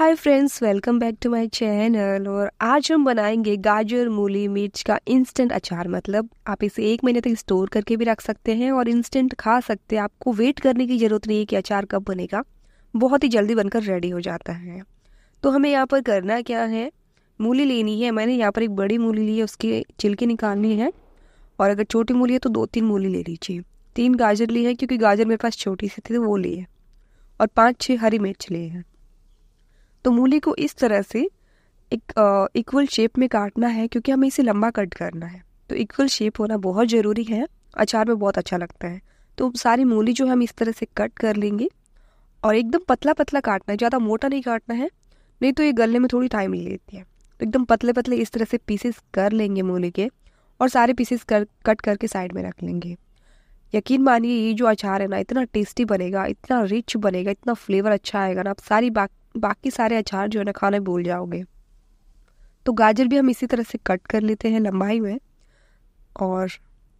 hi friends welcome back to my channel और आज हम बनाएंगे गाजर मूली मिर्च का इंस्टेंट अचार मतलब आप इसे एक महीने तक स्टोर करके भी रख सकते हैं और इंस्टेंट खा सकते हैं आपको वेट करने की ज़रूरत नहीं है कि अचार कब बनेगा बहुत ही जल्दी बनकर रेडी हो जाता है तो हमें यहाँ पर करना क्या है मूली लेनी है मैंने यहाँ पर एक बड़ी मूली ली है उसके छिलके निकालनी है और अगर छोटी मूली है तो दो तीन मूली ले लीजिए तीन गाजर ली है क्योंकि गाजर मेरे पास छोटी सी थी तो वो ली है और पाँच छः हरी मिर्च ली है तो मूली को इस तरह से एक इक्वल शेप में काटना है क्योंकि हमें इसे लंबा कट करना है तो इक्वल शेप होना बहुत ज़रूरी है अचार में बहुत अच्छा लगता है तो सारी मूली जो हम इस तरह से कट कर लेंगे और एकदम पतला पतला काटना है ज़्यादा मोटा नहीं काटना है नहीं तो ये गलने में थोड़ी टाइम ले लेती है तो एकदम पतले पतले इस तरह से पीसेस कर लेंगे मूली के और सारे पीसेस कर कट करके साइड में रख लेंगे यकीन मानिए ये जो अचार है ना इतना टेस्टी बनेगा इतना रिच बनेगा इतना फ्लेवर अच्छा आएगा ना आप सारी बात बाकी सारे अचार जो है ना खाने भूल जाओगे तो गाजर भी हम इसी तरह से कट कर लेते हैं लंबाई में और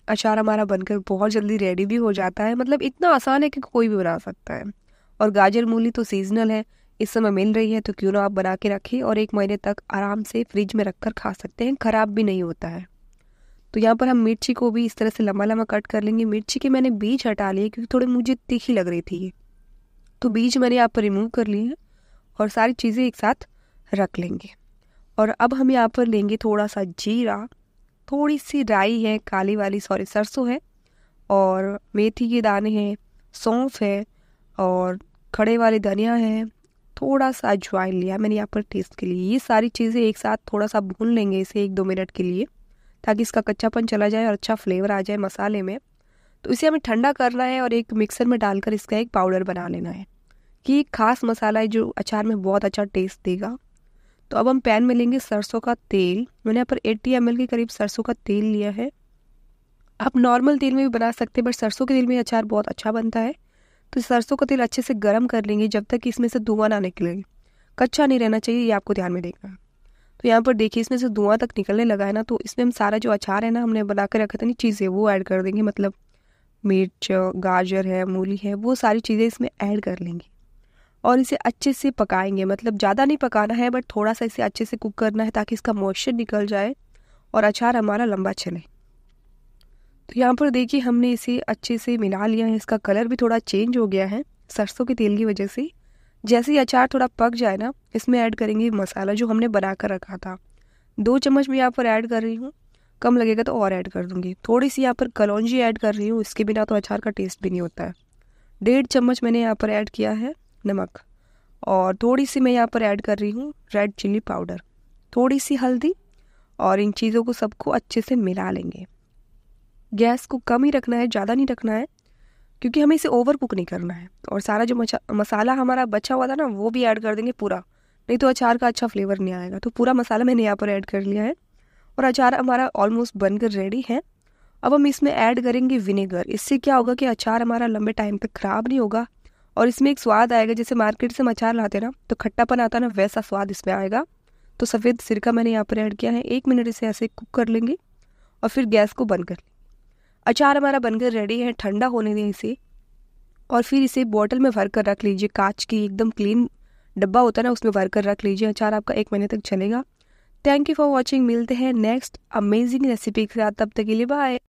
अचार हमारा बनकर बहुत जल्दी रेडी भी हो जाता है मतलब इतना आसान है कि कोई भी बना सकता है और गाजर मूली तो सीजनल है इस समय मिल रही है तो क्यों ना आप बना के रखें और एक महीने तक आराम से फ्रिज में रख कर खा सकते हैं ख़राब भी नहीं होता है तो यहाँ पर हम मिर्ची को भी इस तरह से लंबा लंबा कट कर लेंगे मिर्ची के मैंने बीज हटा लिए क्योंकि थोड़े मुझे तीखी लग रही थी तो बीज मैंने यहाँ पर रिमूव कर लिए हैं और सारी चीज़ें एक साथ रख लेंगे और अब हम यहाँ पर लेंगे थोड़ा सा जीरा थोड़ी सी राई है काली वाली सॉरी सरसों है और मेथी के दाने हैं सौंफ है और खड़े वाले धनिया है थोड़ा सा अजवाइन लिया मैंने यहाँ पर टेस्ट के लिए ये सारी चीज़ें एक साथ थोड़ा सा भून लेंगे इसे एक दो मिनट के लिए ताकि इसका कच्चापन चला जाए और अच्छा फ्लेवर आ जाए मसाले में तो इसे हमें ठंडा करना है और एक मिक्सर में डालकर इसका एक पाउडर बना लेना है कि एक खास मसाला है जो अचार में बहुत अच्छा टेस्ट देगा तो अब हम पैन में लेंगे सरसों का तेल मैंने यहाँ पर एट्टी एम के करीब सरसों का तेल लिया है आप नॉर्मल तेल में भी बना सकते हैं बट सरसों के तेल में अचार बहुत अच्छा बनता है तो सरसों का तेल अच्छे से गर्म कर लेंगे जब तक इसमें से धुआं ना निकले कच्चा नहीं रहना चाहिए ये आपको ध्यान में देखना तो यहाँ पर देखिए इसमें से धुआं तक निकलने लगा है ना तो इसमें हम सारा जो अचार है ना हमने बना कर रखा था नहीं चीज़ें वो ऐड कर देंगे मतलब मिर्च गाजर है मूली है वो सारी चीज़ें इसमें ऐड कर लेंगे और इसे अच्छे से पकाएंगे मतलब ज़्यादा नहीं पकाना है बट थोड़ा सा इसे अच्छे से कुक करना है ताकि इसका मॉइस्चर निकल जाए और अचार हमारा लंबा चले तो यहाँ पर देखिए हमने इसे अच्छे से मिला लिया है इसका कलर भी थोड़ा चेंज हो गया है सरसों के तेल की वजह से जैसे ही अचार थोड़ा पक जाए ना इसमें ऐड करेंगे मसाला जो हमने बना कर रखा था दो चम्मच मैं यहाँ पर ऐड कर रही हूँ कम लगेगा तो और ऐड कर दूँगी थोड़ी सी यहाँ पर कलौजी ऐड कर रही हूँ इसके बिना तो अचार का टेस्ट भी नहीं होता है डेढ़ चम्मच मैंने यहाँ पर ऐड किया है नमक और थोड़ी सी मैं यहाँ पर ऐड कर रही हूँ रेड चिल्ली पाउडर थोड़ी सी हल्दी और इन चीज़ों को सबको अच्छे से मिला लेंगे गैस को कम ही रखना है ज़्यादा नहीं रखना है क्योंकि हमें इसे ओवर कुक नहीं करना है और सारा जो मसाला हमारा बचा हुआ था ना वो भी ऐड कर देंगे पूरा नहीं तो अचार का अच्छा फ्लेवर नहीं आएगा तो पूरा मसाला मैंने यहाँ पर ऐड कर लिया है और अचार हमारा ऑलमोस्ट बनकर रेडी है अब हम इसमें ऐड करेंगे विनेगर इससे क्या होगा कि अचार हमारा लंबे टाइम तक ख़राब नहीं होगा और इसमें एक स्वाद आएगा जैसे मार्केट से हम अचार लाते ना तो खट्टापन आता ना वैसा स्वाद इसमें आएगा तो सफ़ेद सिरका मैंने यहाँ पर ऐड किया है एक मिनट इसे ऐसे कुक कर लेंगे और फिर गैस को बंद कर लेंगे अचार हमारा बनकर रेडी है ठंडा होने दें इसे और फिर इसे बॉटल में भर कर रख लीजिए कांच की एकदम क्लीन डब्बा होता है ना उसमें भर कर रख लीजिए अचार आपका एक महीने तक चलेगा थैंक यू फॉर वॉचिंग मिलते हैं नेक्स्ट अमेजिंग रेसिपी के साथ तब तक के लिए बाय